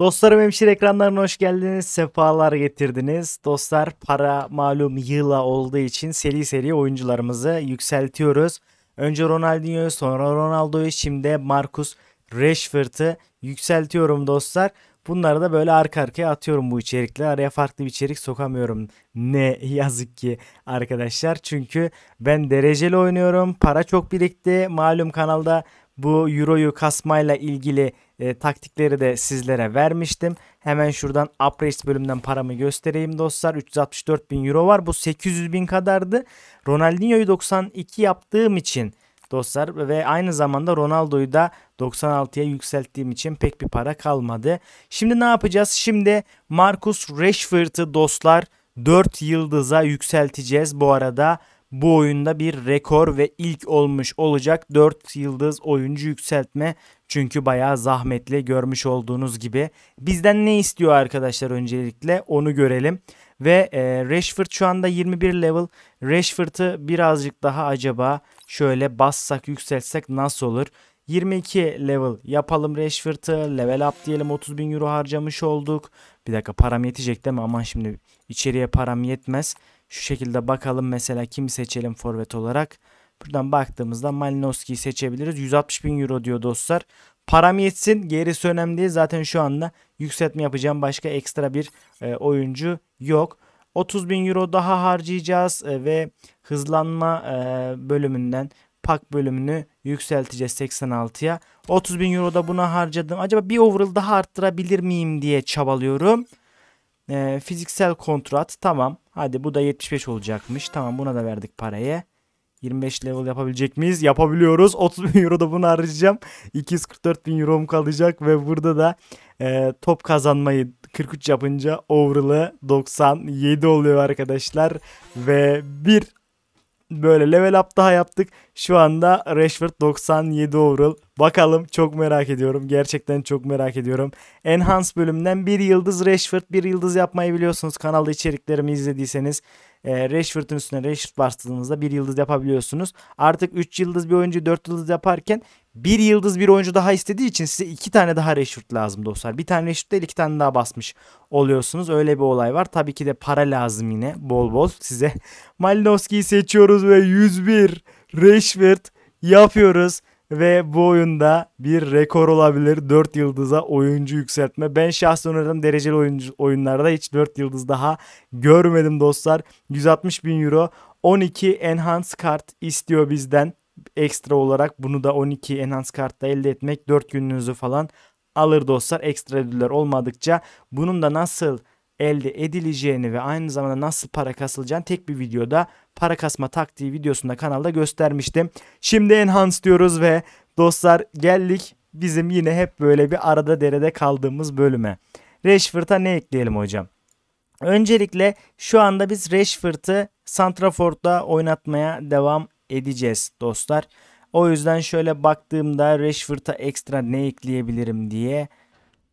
Dostlarım hemşire ekranlarına hoş geldiniz. Sefalar getirdiniz. Dostlar para malum yığla olduğu için seri seri oyuncularımızı yükseltiyoruz. Önce Ronaldinho'yu sonra Ronaldo'yu şimdi Marcus Rashford'ı yükseltiyorum dostlar. Bunları da böyle arka arkaya atıyorum bu içerikle. Araya farklı bir içerik sokamıyorum. Ne yazık ki arkadaşlar. Çünkü ben dereceli oynuyorum. Para çok birikti. Malum kanalda bu Euro'yu kasmayla ilgili e, taktikleri de sizlere vermiştim. Hemen şuradan Upraise bölümden paramı göstereyim dostlar. 364 bin euro var. Bu 800 bin kadardı. Ronaldinho'yu 92 yaptığım için dostlar ve aynı zamanda Ronaldo'yu da 96'ya yükselttiğim için pek bir para kalmadı. Şimdi ne yapacağız? Şimdi Marcus Rashford'ı dostlar 4 yıldıza yükselteceğiz bu arada bu oyunda bir rekor ve ilk olmuş olacak 4 yıldız oyuncu yükseltme. Çünkü bayağı zahmetli görmüş olduğunuz gibi. Bizden ne istiyor arkadaşlar öncelikle onu görelim. Ve e, Rashford şu anda 21 level. Rashford'ı birazcık daha acaba şöyle bassak yükseltsek nasıl olur? 22 level yapalım Rashford'ı. Level up diyelim 30 bin euro harcamış olduk. Bir dakika param yetecek değil mi? Aman şimdi içeriye param yetmez. Şu şekilde bakalım mesela kim seçelim forvet olarak. Buradan baktığımızda Malinowski'yi seçebiliriz. 160 bin euro diyor dostlar. Param yetsin gerisi önemli değil. Zaten şu anda yükseltme yapacağım başka ekstra bir e, oyuncu yok. 30 bin euro daha harcayacağız e, ve hızlanma e, bölümünden pak bölümünü yükselteceğiz 86'ya. 30 bin euro da buna harcadım. Acaba bir overall daha arttırabilir miyim diye çabalıyorum. E, fiziksel kontrat tamam. Hadi bu da 75 olacakmış. Tamam buna da verdik parayı. 25 level yapabilecek miyiz? Yapabiliyoruz. 30 bin euro da bunu harcayacağım. 244 bin euro'm kalacak ve burada da e, top kazanmayı 43 yapınca overall'ı 97 oluyor arkadaşlar. Ve bir böyle level up daha yaptık. Şu anda Rashford 97 overall Bakalım çok merak ediyorum. Gerçekten çok merak ediyorum. Enhance bölümünden bir yıldız Rashford. Bir yıldız yapmayı biliyorsunuz. Kanalda içeriklerimi izlediyseniz. E, Rashford'un üstüne Rashford bastığınızda bir yıldız yapabiliyorsunuz. Artık 3 yıldız bir oyuncu 4 yıldız yaparken bir yıldız bir oyuncu daha istediği için size iki tane daha Rashford lazım dostlar. Bir tane Rashford değil iki tane daha basmış oluyorsunuz. Öyle bir olay var. Tabii ki de para lazım yine bol bol size. Malinowski'yi seçiyoruz ve 101 Rashford yapıyoruz. Ve bu oyunda bir rekor olabilir 4 yıldıza oyuncu yükseltme. Ben şahsen oynadığım dereceli oyuncu, oyunlarda hiç 4 yıldız daha görmedim dostlar. 160 bin euro 12 enhance kart istiyor bizden ekstra olarak bunu da 12 enhance kartta elde etmek 4 gününüzü falan alır dostlar. Ekstra ödüller olmadıkça bunun da nasıl elde edileceğini ve aynı zamanda nasıl para kasılacağını tek bir videoda para kasma taktiği videosunda kanalda göstermiştim. Şimdi enhance diyoruz ve dostlar geldik bizim yine hep böyle bir arada derede kaldığımız bölüme. Rashford'a ne ekleyelim hocam? Öncelikle şu anda biz Rashford'ı Santrafor'da oynatmaya devam edeceğiz dostlar. O yüzden şöyle baktığımda Rashford'a ekstra ne ekleyebilirim diye.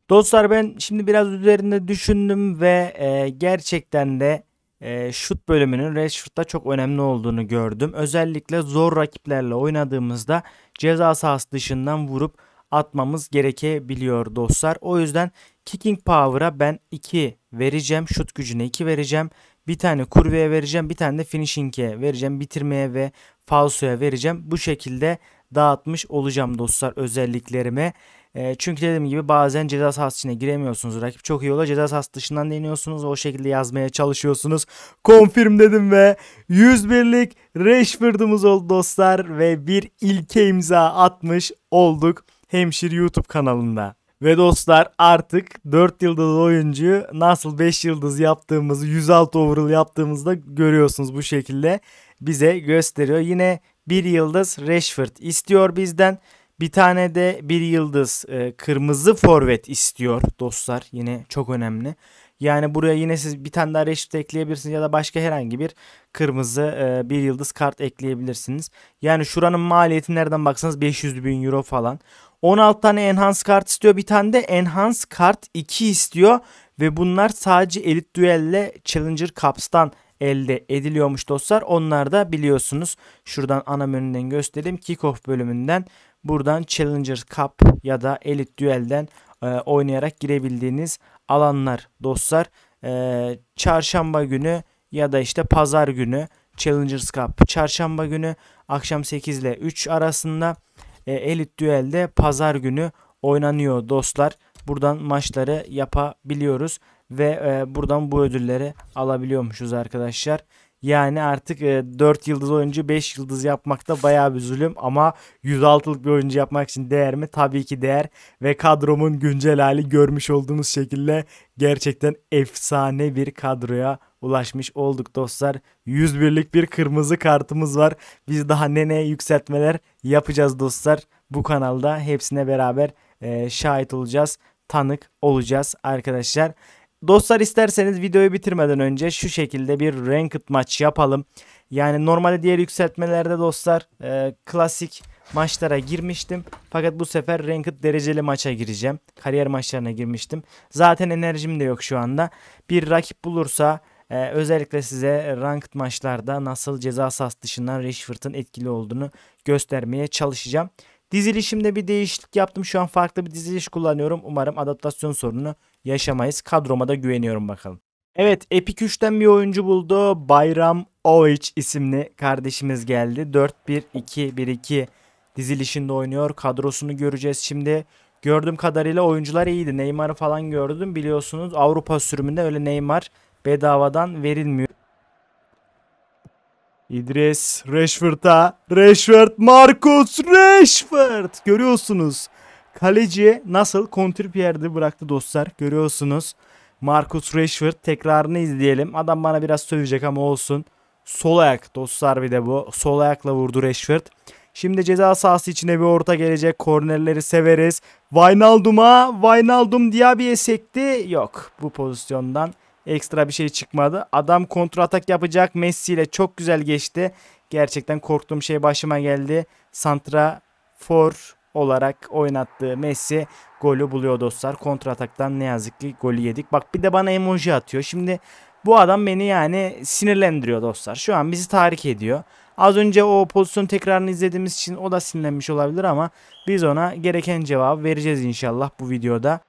Dostlar ben şimdi biraz üzerinde düşündüm ve e, gerçekten de e, şut bölümünün red çok önemli olduğunu gördüm. Özellikle zor rakiplerle oynadığımızda ceza sahası dışından vurup atmamız gerekebiliyor dostlar. O yüzden kicking power'a ben 2 vereceğim. Şut gücüne 2 vereceğim. Bir tane kurveye vereceğim. Bir tane de finishing'e vereceğim. Bitirmeye ve falsoya vereceğim. Bu şekilde dağıtmış olacağım dostlar özelliklerimi. E, çünkü dediğim gibi bazen ceza sahası içine giremiyorsunuz. Rakip çok iyi oluyor. Ceza sahası dışından deniyorsunuz. O şekilde yazmaya çalışıyorsunuz. Confirm dedim ve 101'lik Rashford'umuz oldu dostlar. Ve bir ilke imza atmış olduk. Hemşir YouTube kanalında. Ve dostlar artık 4 yıldız oyuncuyu nasıl 5 yıldız yaptığımızı 106 overall yaptığımızda görüyorsunuz bu şekilde bize gösteriyor. Yine 1 yıldız Rashford istiyor bizden. Bir tane de bir yıldız e, kırmızı forvet istiyor dostlar. Yine çok önemli. Yani buraya yine siz bir tane daha reçete ekleyebilirsiniz ya da başka herhangi bir kırmızı e, bir yıldız kart ekleyebilirsiniz. Yani şuranın maliyeti nereden baksanız 500 bin euro falan. 16 tane enhance kart istiyor bir tane de enhance kart 2 istiyor ve bunlar sadece elit düelle challenger cups'tan elde ediliyormuş dostlar. Onlar da biliyorsunuz şuradan ana menüden göstereyim kickoff bölümünden Buradan Challenger Cup ya da Elite Duel'den e, oynayarak girebildiğiniz alanlar dostlar. E, çarşamba günü ya da işte pazar günü Challengers Cup çarşamba günü akşam 8 ile 3 arasında e, Elite Duel'de pazar günü oynanıyor dostlar. Buradan maçları yapabiliyoruz ve e, buradan bu ödülleri alabiliyormuşuz arkadaşlar. Yani artık e, 4 yıldız oyuncu 5 yıldız yapmakta bayağı bir zulüm ama 106'lık bir oyuncu yapmak için değer mi? Tabii ki değer ve kadromun güncel hali görmüş olduğunuz şekilde gerçekten efsane bir kadroya ulaşmış olduk dostlar. 101'lik bir kırmızı kartımız var. Biz daha nene yükseltmeler yapacağız dostlar. Bu kanalda hepsine beraber e, şahit olacağız, tanık olacağız arkadaşlar. Dostlar isterseniz videoyu bitirmeden önce şu şekilde bir ranked maç yapalım. Yani normalde diğer yükseltmelerde dostlar e, klasik maçlara girmiştim. Fakat bu sefer ranked dereceli maça gireceğim. Kariyer maçlarına girmiştim. Zaten enerjim de yok şu anda. Bir rakip bulursa ee, özellikle size ranked maçlarda nasıl ceza sahası dışından Rashford'ın etkili olduğunu göstermeye çalışacağım. Dizilişimde bir değişiklik yaptım. Şu an farklı bir diziliş kullanıyorum. Umarım adaptasyon sorunu yaşamayız. Kadroma da güveniyorum bakalım. Evet Epic 3'ten bir oyuncu buldu. Bayram Oviç isimli kardeşimiz geldi. 4-1-2-1-2 dizilişinde oynuyor. Kadrosunu göreceğiz şimdi. Gördüğüm kadarıyla oyuncular iyiydi. Neymar'ı falan gördüm. Biliyorsunuz Avrupa sürümünde öyle Neymar bedavadan verilmiyor. İdris Rashford'a. Rashford Marcus Rashford. Görüyorsunuz. Kaleci nasıl kontrip yerde bıraktı dostlar. Görüyorsunuz. Marcus Rashford tekrarını izleyelim. Adam bana biraz sövecek ama olsun. Sol ayak dostlar bir de bu. Sol ayakla vurdu Rashford. Şimdi ceza sahası içine bir orta gelecek. Kornerleri severiz. Wijnaldum'a. Wijnaldum Diaby'e sekti. Yok bu pozisyondan Ekstra bir şey çıkmadı. Adam kontrol atak yapacak. Messi ile çok güzel geçti. Gerçekten korktuğum şey başıma geldi. Santra for olarak oynattığı Messi golü buluyor dostlar. Kontra ataktan ne yazık ki golü yedik. Bak bir de bana emoji atıyor. Şimdi bu adam beni yani sinirlendiriyor dostlar. Şu an bizi tahrik ediyor. Az önce o pozisyon tekrarını izlediğimiz için o da sinirlenmiş olabilir ama biz ona gereken cevabı vereceğiz inşallah bu videoda.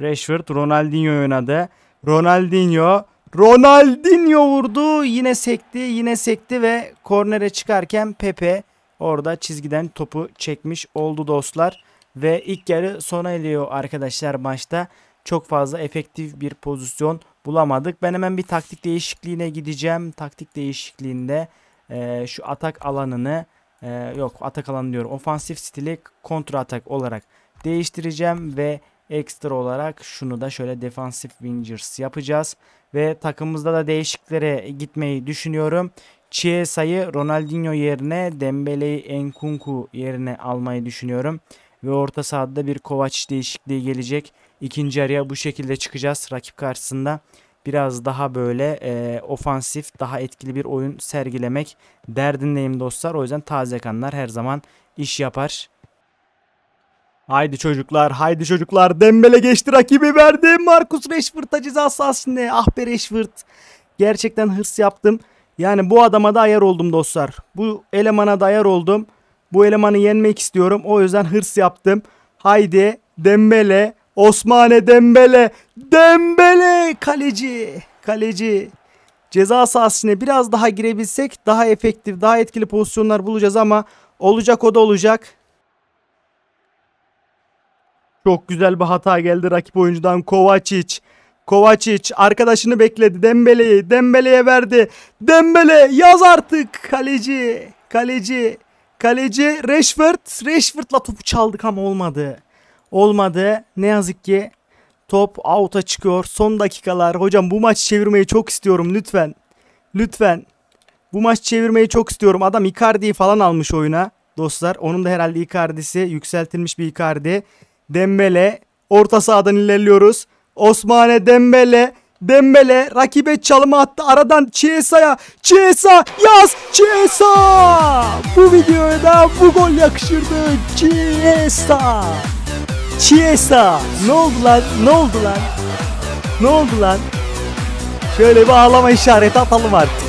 Rashford Ronaldinho oynadı. Ronaldinho Ronaldinho vurdu. Yine sekti, yine sekti ve kornere çıkarken Pepe orada çizgiden topu çekmiş oldu dostlar. Ve ilk yarı sona eriyor arkadaşlar maçta. Çok fazla efektif bir pozisyon bulamadık. Ben hemen bir taktik değişikliğine gideceğim. Taktik değişikliğinde e, şu atak alanını e, yok atak alanı diyorum. Ofansif stili kontra atak olarak değiştireceğim ve Ekstra olarak şunu da şöyle defansif wingers yapacağız. Ve takımımızda da değişiklere gitmeyi düşünüyorum. Chiesa'yı Ronaldinho yerine Dembele'yi Enkunku yerine almayı düşünüyorum. Ve orta sahada bir Kovac değişikliği gelecek. İkinci araya bu şekilde çıkacağız rakip karşısında. Biraz daha böyle e, ofansif, daha etkili bir oyun sergilemek derdindeyim dostlar. O yüzden taze kanlar her zaman iş yapar. Haydi çocuklar, haydi çocuklar. Dembele geçti rakibi verdi. Marcus Rashford'a cezası aslında. Ah be Rashford. Gerçekten hırs yaptım. Yani bu adama da ayar oldum dostlar. Bu elemana da ayar oldum. Bu elemanı yenmek istiyorum. O yüzden hırs yaptım. Haydi Dembele. Osmane Dembele. Dembele kaleci. Kaleci. Ceza sahasına biraz daha girebilsek daha efektif, daha etkili pozisyonlar bulacağız ama olacak o da olacak. Çok güzel bir hata geldi rakip oyuncudan Kovacic. Kovacic arkadaşını bekledi. Dembele'yi Dembele'ye verdi. Dembele yaz artık. Kaleci. Kaleci. Kaleci Rashford. Rashford'la topu çaldık ama olmadı. Olmadı. Ne yazık ki top out'a çıkıyor. Son dakikalar. Hocam bu maçı çevirmeyi çok istiyorum lütfen. Lütfen. Bu maçı çevirmeyi çok istiyorum. Adam Icardi'yi falan almış oyuna dostlar. Onun da herhalde Icardi'si yükseltilmiş bir Icardi. Dembele. Orta sahadan ilerliyoruz. Osmane Dembele. Dembele rakibe çalımı attı. Aradan Chiesa'ya. Chiesa yaz. Chiesa. Bu videoya da bu gol yakışırdı. Chiesa. Chiesa. Ne oldu lan? Ne oldu lan? Ne oldu lan? Şöyle bir ağlama işareti atalım artık.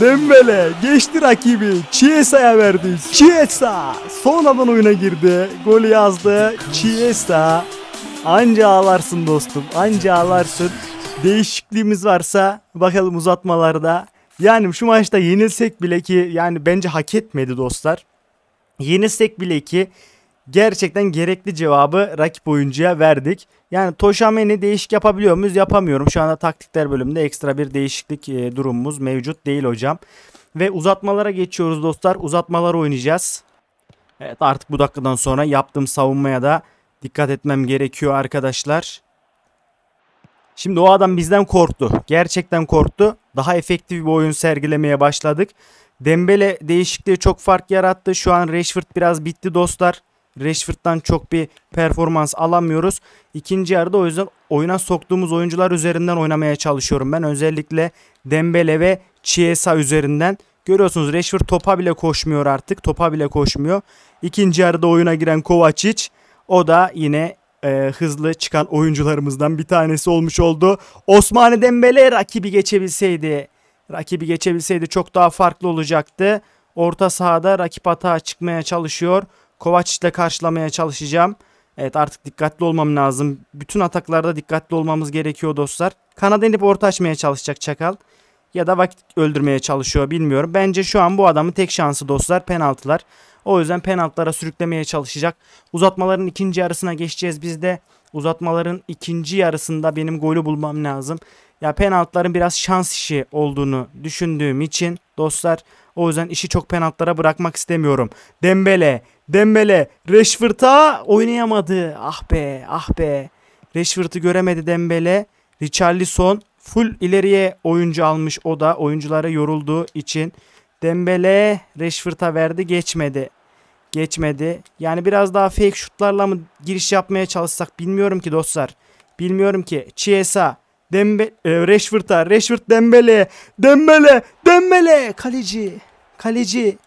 Dembele geçti rakibi. Chiesa'ya verdi. Chiesa son adan oyuna girdi. gol yazdı. Chiesa anca ağlarsın dostum. Anca ağlarsın. Değişikliğimiz varsa bakalım uzatmalarda. Yani şu maçta yenilsek bile ki yani bence hak etmedi dostlar. Yenilsek bile ki gerçekten gerekli cevabı rakip oyuncuya verdik. Yani Toşameni değişik yapabiliyor muyuz? Yapamıyorum. Şu anda taktikler bölümünde ekstra bir değişiklik e, durumumuz mevcut değil hocam. Ve uzatmalara geçiyoruz dostlar. Uzatmalar oynayacağız. Evet artık bu dakikadan sonra yaptığım savunmaya da dikkat etmem gerekiyor arkadaşlar. Şimdi o adam bizden korktu. Gerçekten korktu. Daha efektif bir oyun sergilemeye başladık. Dembele değişikliği çok fark yarattı. Şu an Rashford biraz bitti dostlar. Rashford'dan çok bir performans alamıyoruz. İkinci yarıda o yüzden oyuna soktuğumuz oyuncular üzerinden oynamaya çalışıyorum ben. Özellikle Dembele ve Chiesa üzerinden. Görüyorsunuz Rashford topa bile koşmuyor artık. Topa bile koşmuyor. İkinci yarıda oyuna giren Kovacic o da yine e, hızlı çıkan oyuncularımızdan bir tanesi olmuş oldu. Osmane Dembele rakibi geçebilseydi, rakibi geçebilseydi çok daha farklı olacaktı. Orta sahada rakip hata çıkmaya çalışıyor. Kovacic karşılamaya çalışacağım. Evet artık dikkatli olmam lazım. Bütün ataklarda dikkatli olmamız gerekiyor dostlar. Kanada inip orta açmaya çalışacak Çakal. Ya da vakit öldürmeye çalışıyor bilmiyorum. Bence şu an bu adamın tek şansı dostlar penaltılar. O yüzden penaltılara sürüklemeye çalışacak. Uzatmaların ikinci yarısına geçeceğiz biz de. Uzatmaların ikinci yarısında benim golü bulmam lazım. Ya penaltıların biraz şans işi olduğunu düşündüğüm için dostlar o yüzden işi çok penaltılara bırakmak istemiyorum. Dembele, Dembele, Rashford'a oynayamadı. Ah be, ah be. Rashford'u göremedi Dembele. Richarlison full ileriye oyuncu almış o da oyunculara yorulduğu için. Dembele Rashford'a verdi geçmedi. Geçmedi. Yani biraz daha fake şutlarla mı giriş yapmaya çalışsak bilmiyorum ki dostlar. Bilmiyorum ki. Chiesa Dembe e, Rashford'a Rashford Dembele Dembele Dembele kaleci Kaleci.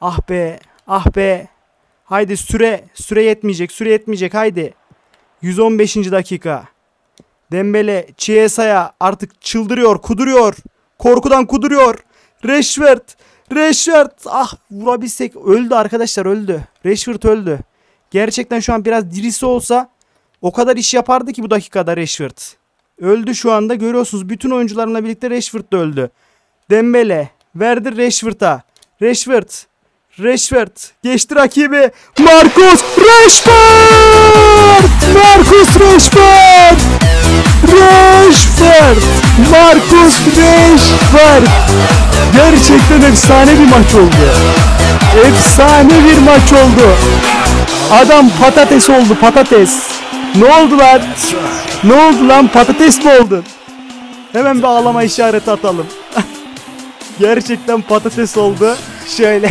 Ah be. Ah be. Haydi süre. Süre yetmeyecek. Süre yetmeyecek. Haydi. 115. dakika. Dembele Chiesa'ya artık çıldırıyor. Kuduruyor. Korkudan kuduruyor. Rashford. Rashford. Ah vurabilsek. Öldü arkadaşlar öldü. Rashford öldü. Gerçekten şu an biraz dirisi olsa o kadar iş yapardı ki bu dakikada Rashford. Öldü şu anda görüyorsunuz. Bütün oyuncularımla birlikte Rashford da öldü. Dembele verdi Rashford'a. Rashford. Rashford geçti rakibi. Marcus Rashford! Marcus Rashford! Rashford! Marcus Rashford! Gerçekten efsane bir maç oldu. Efsane bir maç oldu. Adam patates oldu patates. Ne oldu lan? Ne oldu lan patates mi oldun? Hemen bir ağlama işareti atalım. Gerçekten patates oldu. Şöyle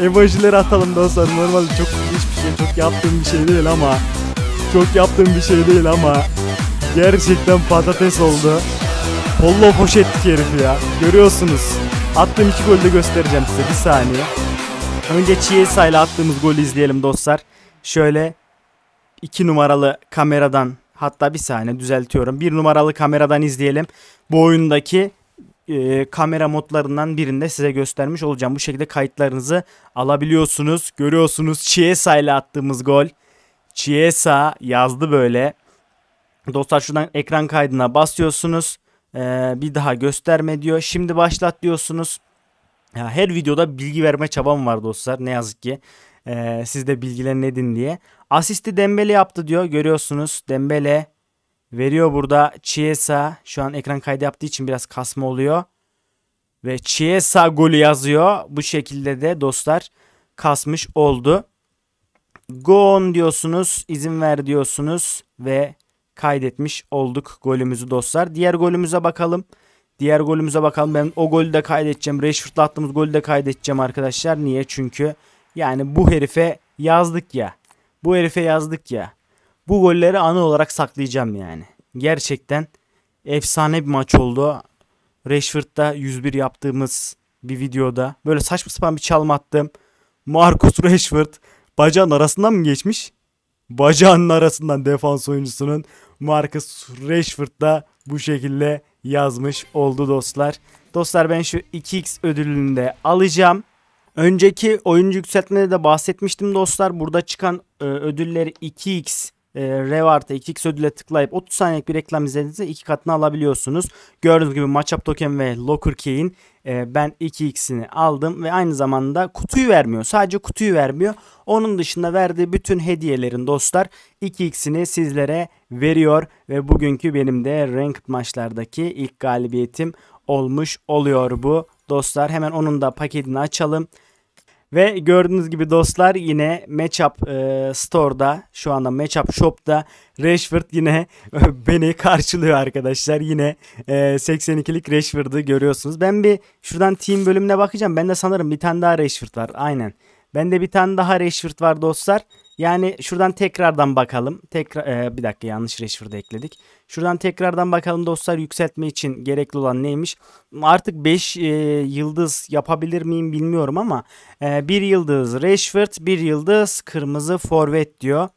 emojileri atalım dostlar. Normalde çok hiçbir şey, çok yaptığım bir şey değil ama çok yaptığım bir şey değil ama gerçekten patates oldu. Pollo hoş ettik herifi ya. Görüyorsunuz. Attığım iki golü de göstereceğim size. Bir saniye. Önce Chiesa ile attığımız golü izleyelim dostlar. Şöyle iki numaralı kameradan hatta bir saniye düzeltiyorum. Bir numaralı kameradan izleyelim. Bu oyundaki e, kamera modlarından birinde size göstermiş olacağım. Bu şekilde kayıtlarınızı alabiliyorsunuz. Görüyorsunuz Chiesa ile attığımız gol. Chiesa yazdı böyle. Dostlar şuradan ekran kaydına basıyorsunuz. Ee, bir daha gösterme diyor. Şimdi başlat diyorsunuz. Ya, her videoda bilgi verme çabam var dostlar. Ne yazık ki. Ee, siz de bilgilerini edin diye. Asisti Dembele yaptı diyor. Görüyorsunuz Dembele Veriyor burada Chiesa. Şu an ekran kaydı yaptığı için biraz kasma oluyor. Ve Chiesa golü yazıyor. Bu şekilde de dostlar kasmış oldu. Go on diyorsunuz. izin ver diyorsunuz. Ve kaydetmiş olduk golümüzü dostlar. Diğer golümüze bakalım. Diğer golümüze bakalım. Ben o golü de kaydedeceğim. Rashford'la attığımız golü de kaydedeceğim arkadaşlar. Niye? Çünkü yani bu herife yazdık ya. Bu herife yazdık ya. Bu golleri anı olarak saklayacağım yani. Gerçekten efsane bir maç oldu. Rashford'da 101 yaptığımız bir videoda böyle saçma sapan bir çalma attım. Marcus Rashford bacağın arasından mı geçmiş? Bacağının arasından defans oyuncusunun Marcus Rashford da bu şekilde yazmış oldu dostlar. Dostlar ben şu 2x ödülünü de alacağım. Önceki oyuncu yükseltmede de bahsetmiştim dostlar. Burada çıkan e, ödülleri 2x e, Rev artı 2 ödüle tıklayıp 30 saniyelik bir reklam izlediğinizde iki katını alabiliyorsunuz. Gördüğünüz gibi Matchup Token ve Locker Key'in e, ben 2x'ini aldım ve aynı zamanda kutuyu vermiyor. Sadece kutuyu vermiyor. Onun dışında verdiği bütün hediyelerin dostlar 2x'ini sizlere veriyor ve bugünkü benim de ranked maçlardaki ilk galibiyetim olmuş oluyor bu. Dostlar hemen onun da paketini açalım. Ve gördüğünüz gibi dostlar yine Matchup e, Store'da şu anda Matchup Shop'da Rashford yine beni karşılıyor arkadaşlar. Yine e, 82'lik Rashford'u görüyorsunuz. Ben bir şuradan team bölümüne bakacağım. Ben de sanırım bir tane daha Rashford var. Aynen. Ben de bir tane daha Rashford var dostlar. Yani şuradan tekrardan bakalım. Tekrar e, bir dakika yanlış reşifrede ekledik. Şuradan tekrardan bakalım dostlar yükseltme için gerekli olan neymiş? Artık 5 e, yıldız yapabilir miyim bilmiyorum ama 1 e, yıldız Rashford, 1 yıldız kırmızı forvet diyor.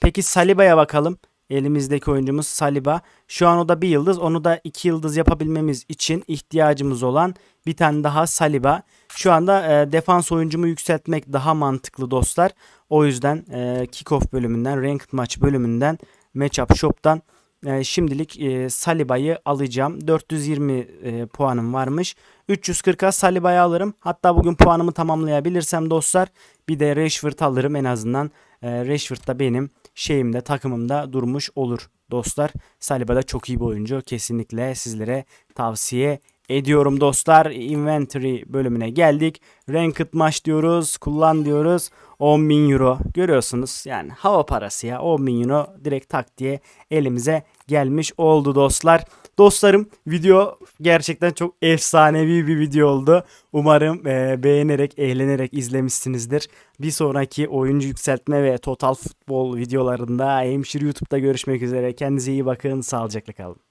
Peki Saliba'ya bakalım. Elimizdeki oyuncumuz Saliba. Şu an o da bir yıldız. Onu da iki yıldız yapabilmemiz için ihtiyacımız olan bir tane daha Saliba. Şu anda e, defans oyuncumu yükseltmek daha mantıklı dostlar. O yüzden e, kickoff bölümünden, ranked maç bölümünden, matchup shop'tan e, şimdilik e, Saliba'yı alacağım. 420 e, puanım varmış. 340'a Saliba'yı alırım. Hatta bugün puanımı tamamlayabilirsem dostlar bir de Rashford alırım en azından. E, Rashford da benim şeyimde takımımda durmuş olur dostlar. Saliba da çok iyi bir oyuncu. Kesinlikle sizlere tavsiye ediyorum dostlar. Inventory bölümüne geldik. Ranked maç diyoruz. Kullan diyoruz. 10.000 euro. Görüyorsunuz yani hava parası ya. 10.000 euro direkt tak diye elimize gelmiş oldu dostlar. Dostlarım video gerçekten çok efsanevi bir video oldu. Umarım e, beğenerek, eğlenerek izlemişsinizdir. Bir sonraki oyuncu yükseltme ve total futbol videolarında hemşire YouTube'da görüşmek üzere. Kendinize iyi bakın, sağlıcakla kalın.